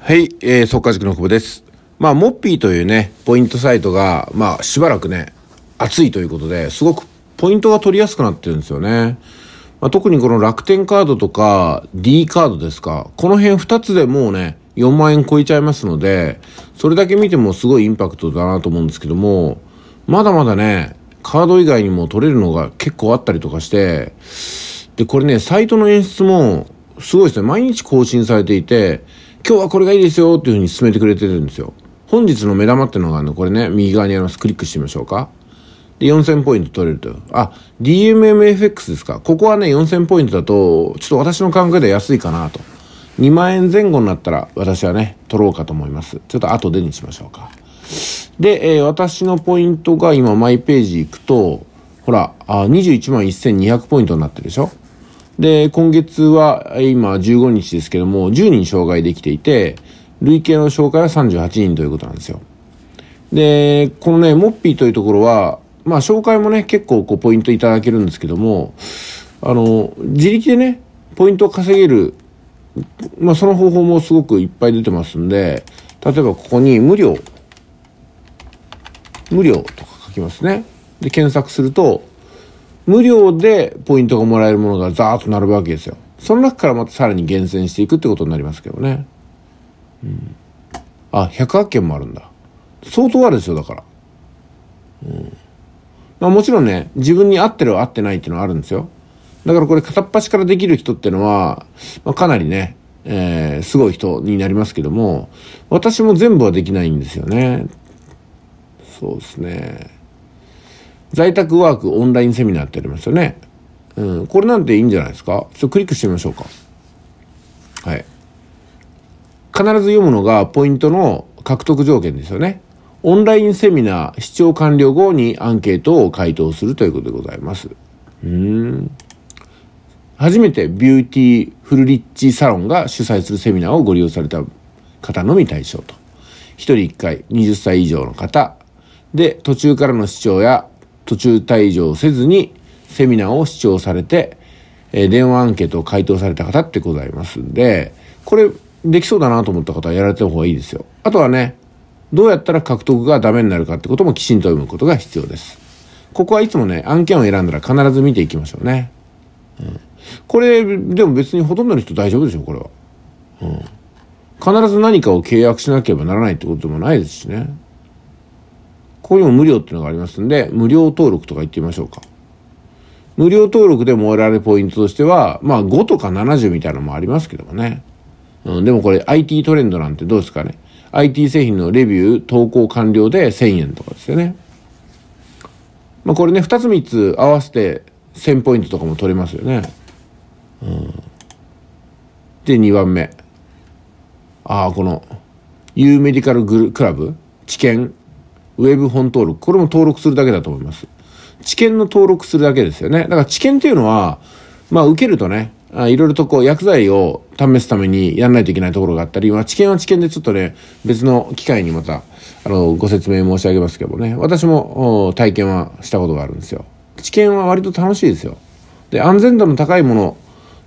はい、えー、速稼塾の久保です。まあ、モッピーというね、ポイントサイトが、まあ、しばらくね、熱いということで、すごくポイントが取りやすくなってるんですよね。まあ、特にこの楽天カードとか D カードですか、この辺2つでもうね、4万円超えちゃいますので、それだけ見てもすごいインパクトだなと思うんですけども、まだまだね、カード以外にも取れるのが結構あったりとかして、で、これね、サイトの演出もすごいですね。毎日更新されていて、今日はこれがいいですよっていうふうに進めてくれてるんですよ。本日の目玉ってのがあるの、これね、右側にあります。クリックしてみましょうか。で、4000ポイント取れると。あ、DMMFX ですか。ここはね、4000ポイントだと、ちょっと私の感覚では安いかなと。2万円前後になったら、私はね、取ろうかと思います。ちょっと後でにしましょうか。で、えー、私のポイントが今、マイページ行くと、ほら、あ21万1200ポイントになってるでしょで、今月は今15日ですけども、10人障害できていて、累計の障害は38人ということなんですよ。で、このね、モッピーというところは、まあ、紹介もね、結構こう、ポイントいただけるんですけども、あの、自力でね、ポイントを稼げる、まあ、その方法もすごくいっぱい出てますんで、例えばここに無料、無料とか書きますね。で、検索すると、無料でポイントがもらえるものがザーッと並ぶわけですよ。その中からまたさらに厳選していくってことになりますけどね。うん。あ、108件もあるんだ。相当あるですよ、だから。うん。まあもちろんね、自分に合ってる合ってないっていうのはあるんですよ。だからこれ片っ端からできる人ってのは、まあ、かなりね、えー、すごい人になりますけども、私も全部はできないんですよね。そうですね。在宅ワークオンラインセミナーってありますよね。うん、これなんていいんじゃないですかちょっとクリックしてみましょうか。はい。必ず読むのがポイントの獲得条件ですよね。オンラインセミナー視聴完了後にアンケートを回答するということでございます。うん。初めてビューティーフルリッチサロンが主催するセミナーをご利用された方のみ対象と。一人一回、20歳以上の方。で、途中からの視聴や途中退場せずにセミナーを視聴されて、えー、電話アンケートを回答された方ってございますんで、これできそうだなと思った方はやられた方がいいですよ。あとはね、どうやったら獲得がダメになるかってこともきちんと読むことが必要です。ここはいつもね、案件を選んだら必ず見ていきましょうね。うん、これ、でも別にほとんどの人大丈夫でしょ、これは。うん必ず何かを契約しなければならないってことでもないですしね。ここにも無料っていうのがありますんで、無料登録とか言ってみましょうか。無料登録でもれるポイントとしては、まあ5とか70みたいなのもありますけどもね。うん、でもこれ IT トレンドなんてどうですかね。IT 製品のレビュー投稿完了で1000円とかですよね。まあこれね、2つ3つ合わせて1000ポイントとかも取れますよね。うん、で、2番目。ああ、この、ユーメディカルグルクラブ知見ウェブ本登録、これも登録するだけだと思います。知見の登録するだけですよね。だから知見っていうのは、まあ受けるとね、あいろいろとこう薬剤を試すためにやらないといけないところがあったり、まあ、知見は知見でちょっとね、別の機会にまた、あの、ご説明申し上げますけどね、私も体験はしたことがあるんですよ。知見は割と楽しいですよ。で、安全度の高いもの、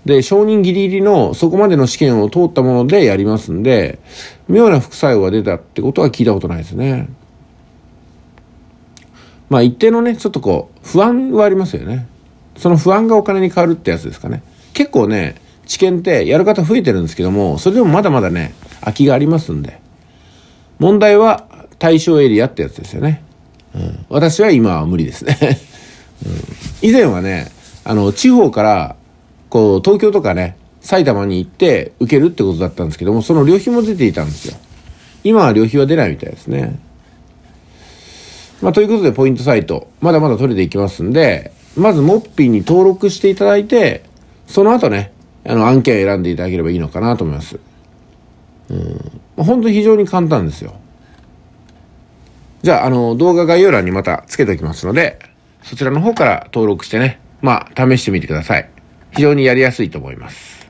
で、承認ギリギリのそこまでの試験を通ったものでやりますんで、妙な副作用が出たってことは聞いたことないですね。まあ一定のね、ちょっとこう、不安はありますよね。その不安がお金に変わるってやつですかね。結構ね、知見ってやる方増えてるんですけども、それでもまだまだね、空きがありますんで。問題は対象エリアってやつですよね。うん、私は今は無理ですね、うん。以前はね、あの、地方から、こう、東京とかね、埼玉に行って受けるってことだったんですけども、その旅費も出ていたんですよ。今は旅費は出ないみたいですね。まあ、ということで、ポイントサイト、まだまだ取れていきますんで、まず、モッピーに登録していただいて、その後ね、あの、案件を選んでいただければいいのかなと思います。うん。まあ、本当に非常に簡単ですよ。じゃあ、あの、動画概要欄にまた付けておきますので、そちらの方から登録してね、まあ、試してみてください。非常にやりやすいと思います。